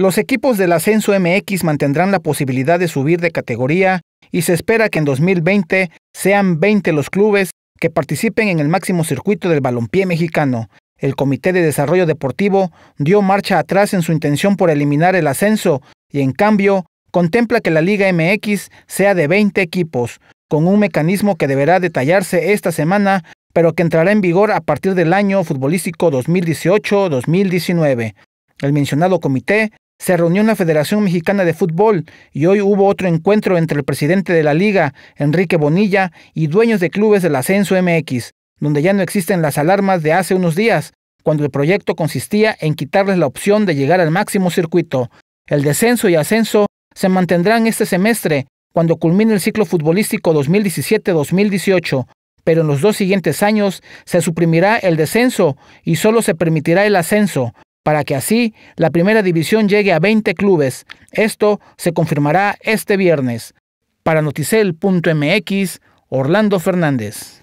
Los equipos del ascenso MX mantendrán la posibilidad de subir de categoría y se espera que en 2020 sean 20 los clubes que participen en el máximo circuito del balompié mexicano. El Comité de Desarrollo Deportivo dio marcha atrás en su intención por eliminar el ascenso y en cambio contempla que la Liga MX sea de 20 equipos, con un mecanismo que deberá detallarse esta semana, pero que entrará en vigor a partir del año futbolístico 2018-2019. El mencionado comité se reunió una la Federación Mexicana de Fútbol y hoy hubo otro encuentro entre el presidente de la liga, Enrique Bonilla, y dueños de clubes del ascenso MX, donde ya no existen las alarmas de hace unos días, cuando el proyecto consistía en quitarles la opción de llegar al máximo circuito. El descenso y ascenso se mantendrán este semestre, cuando culmine el ciclo futbolístico 2017-2018, pero en los dos siguientes años se suprimirá el descenso y solo se permitirá el ascenso, para que así la primera división llegue a 20 clubes. Esto se confirmará este viernes. Para noticel.mx, Orlando Fernández.